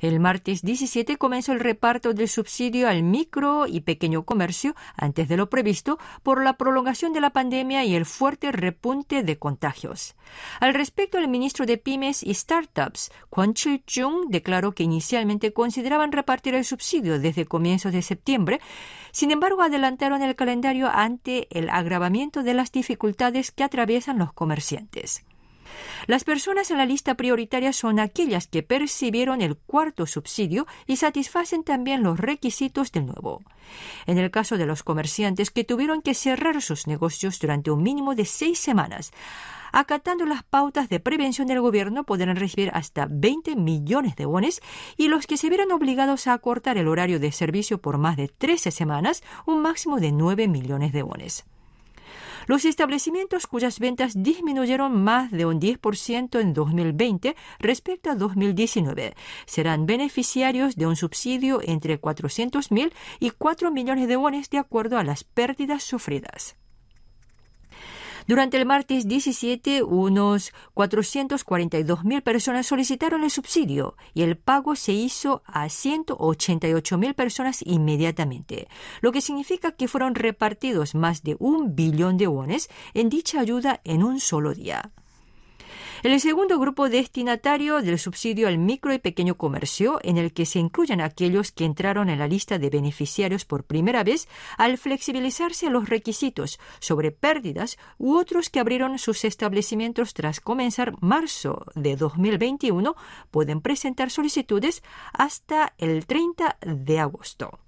El martes 17 comenzó el reparto del subsidio al micro y pequeño comercio antes de lo previsto por la prolongación de la pandemia y el fuerte repunte de contagios. Al respecto, el ministro de Pymes y Startups, Kwon chi chung declaró que inicialmente consideraban repartir el subsidio desde comienzos de septiembre. Sin embargo, adelantaron el calendario ante el agravamiento de las dificultades que atraviesan los comerciantes. Las personas en la lista prioritaria son aquellas que percibieron el cuarto subsidio y satisfacen también los requisitos del nuevo. En el caso de los comerciantes que tuvieron que cerrar sus negocios durante un mínimo de seis semanas, acatando las pautas de prevención del gobierno podrán recibir hasta 20 millones de bonos y los que se vieron obligados a acortar el horario de servicio por más de 13 semanas, un máximo de 9 millones de bonos. Los establecimientos cuyas ventas disminuyeron más de un 10% en 2020 respecto a 2019 serán beneficiarios de un subsidio entre 400.000 y 4 millones de wones de acuerdo a las pérdidas sufridas. Durante el martes 17, unos 442 mil personas solicitaron el subsidio y el pago se hizo a 188 mil personas inmediatamente, lo que significa que fueron repartidos más de un billón de wones en dicha ayuda en un solo día. El segundo grupo destinatario del subsidio al micro y pequeño comercio, en el que se incluyen aquellos que entraron en la lista de beneficiarios por primera vez al flexibilizarse los requisitos sobre pérdidas u otros que abrieron sus establecimientos tras comenzar marzo de 2021, pueden presentar solicitudes hasta el 30 de agosto.